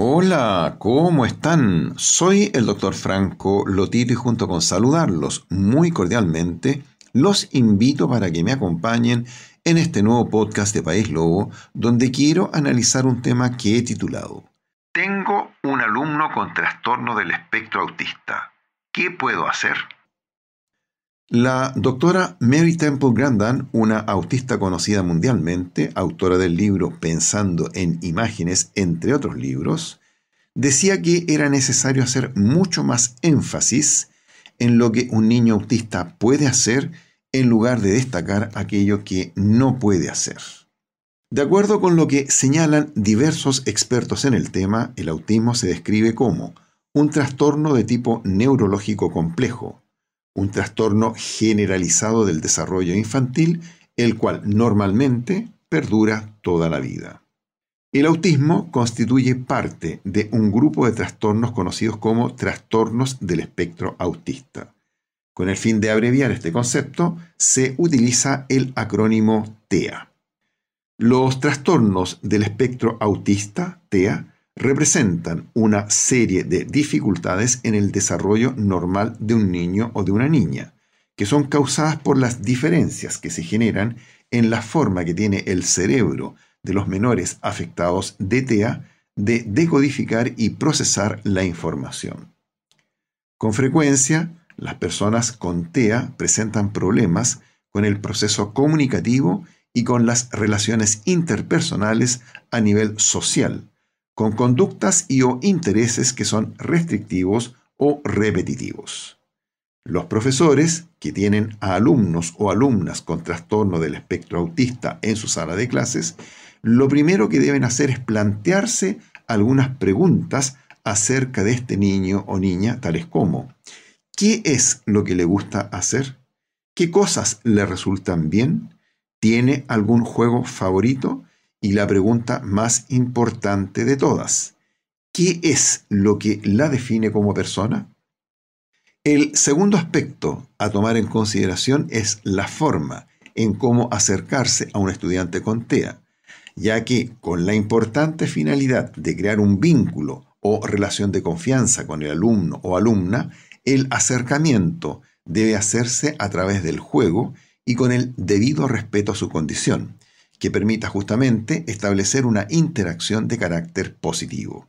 Hola, ¿cómo están? Soy el doctor Franco Lotito y junto con saludarlos muy cordialmente, los invito para que me acompañen en este nuevo podcast de País Lobo, donde quiero analizar un tema que he titulado Tengo un alumno con trastorno del espectro autista. ¿Qué puedo hacer? La doctora Mary Temple Grandan, una autista conocida mundialmente, autora del libro Pensando en Imágenes, entre otros libros, decía que era necesario hacer mucho más énfasis en lo que un niño autista puede hacer en lugar de destacar aquello que no puede hacer. De acuerdo con lo que señalan diversos expertos en el tema, el autismo se describe como un trastorno de tipo neurológico complejo, un trastorno generalizado del desarrollo infantil, el cual normalmente perdura toda la vida. El autismo constituye parte de un grupo de trastornos conocidos como trastornos del espectro autista. Con el fin de abreviar este concepto, se utiliza el acrónimo TEA. Los trastornos del espectro autista, TEA, representan una serie de dificultades en el desarrollo normal de un niño o de una niña, que son causadas por las diferencias que se generan en la forma que tiene el cerebro de los menores afectados de TEA de decodificar y procesar la información. Con frecuencia, las personas con TEA presentan problemas con el proceso comunicativo y con las relaciones interpersonales a nivel social, con conductas y o intereses que son restrictivos o repetitivos. Los profesores que tienen a alumnos o alumnas con trastorno del espectro autista en su sala de clases, lo primero que deben hacer es plantearse algunas preguntas acerca de este niño o niña, tales como, ¿qué es lo que le gusta hacer? ¿Qué cosas le resultan bien? ¿Tiene algún juego favorito? y la pregunta más importante de todas. ¿Qué es lo que la define como persona? El segundo aspecto a tomar en consideración es la forma en cómo acercarse a un estudiante con TEA, ya que con la importante finalidad de crear un vínculo o relación de confianza con el alumno o alumna, el acercamiento debe hacerse a través del juego y con el debido respeto a su condición, que permita justamente establecer una interacción de carácter positivo.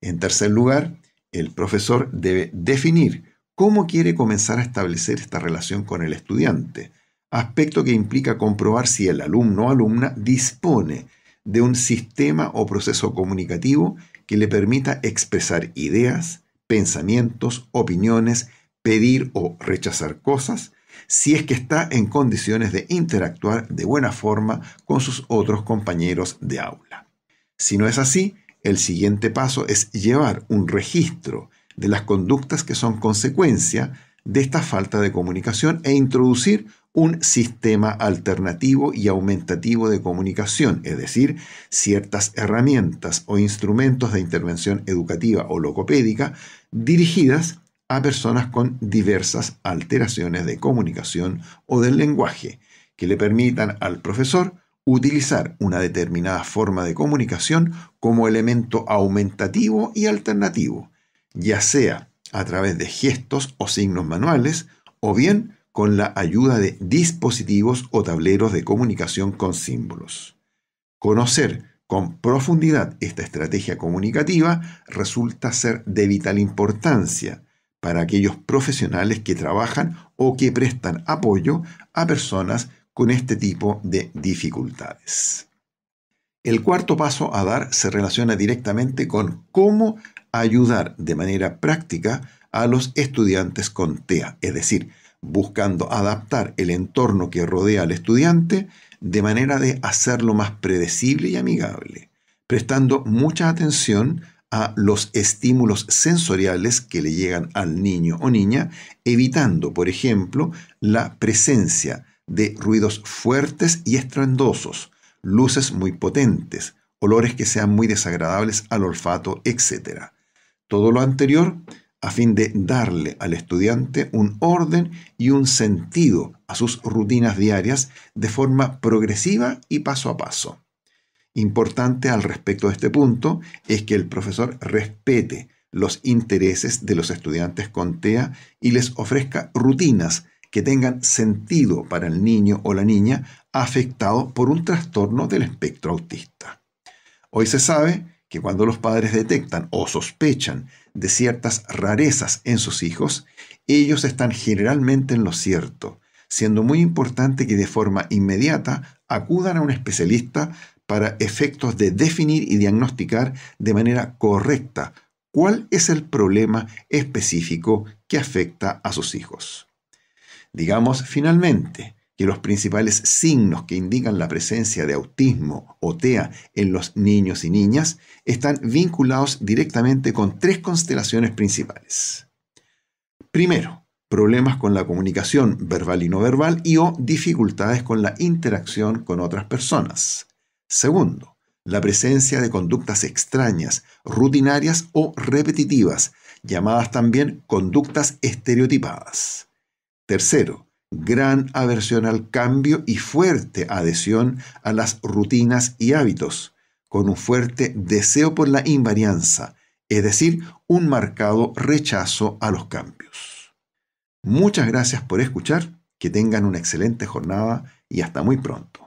En tercer lugar, el profesor debe definir cómo quiere comenzar a establecer esta relación con el estudiante, aspecto que implica comprobar si el alumno o alumna dispone de un sistema o proceso comunicativo que le permita expresar ideas, pensamientos, opiniones, pedir o rechazar cosas, si es que está en condiciones de interactuar de buena forma con sus otros compañeros de aula. Si no es así, el siguiente paso es llevar un registro de las conductas que son consecuencia de esta falta de comunicación e introducir un sistema alternativo y aumentativo de comunicación, es decir, ciertas herramientas o instrumentos de intervención educativa o locopédica dirigidas a personas con diversas alteraciones de comunicación o del lenguaje que le permitan al profesor utilizar una determinada forma de comunicación como elemento aumentativo y alternativo, ya sea a través de gestos o signos manuales o bien con la ayuda de dispositivos o tableros de comunicación con símbolos. Conocer con profundidad esta estrategia comunicativa resulta ser de vital importancia para aquellos profesionales que trabajan o que prestan apoyo a personas con este tipo de dificultades. El cuarto paso a dar se relaciona directamente con cómo ayudar de manera práctica a los estudiantes con TEA, es decir, buscando adaptar el entorno que rodea al estudiante de manera de hacerlo más predecible y amigable, prestando mucha atención a los estímulos sensoriales que le llegan al niño o niña, evitando, por ejemplo, la presencia de ruidos fuertes y estruendosos, luces muy potentes, olores que sean muy desagradables al olfato, etc. Todo lo anterior a fin de darle al estudiante un orden y un sentido a sus rutinas diarias de forma progresiva y paso a paso importante al respecto de este punto es que el profesor respete los intereses de los estudiantes con TEA y les ofrezca rutinas que tengan sentido para el niño o la niña afectado por un trastorno del espectro autista. Hoy se sabe que cuando los padres detectan o sospechan de ciertas rarezas en sus hijos, ellos están generalmente en lo cierto, siendo muy importante que de forma inmediata acudan a un especialista para efectos de definir y diagnosticar de manera correcta cuál es el problema específico que afecta a sus hijos. Digamos finalmente que los principales signos que indican la presencia de autismo o TEA en los niños y niñas están vinculados directamente con tres constelaciones principales. Primero, problemas con la comunicación verbal y no verbal y o dificultades con la interacción con otras personas. Segundo, la presencia de conductas extrañas, rutinarias o repetitivas, llamadas también conductas estereotipadas. Tercero, gran aversión al cambio y fuerte adhesión a las rutinas y hábitos, con un fuerte deseo por la invarianza, es decir, un marcado rechazo a los cambios. Muchas gracias por escuchar, que tengan una excelente jornada y hasta muy pronto.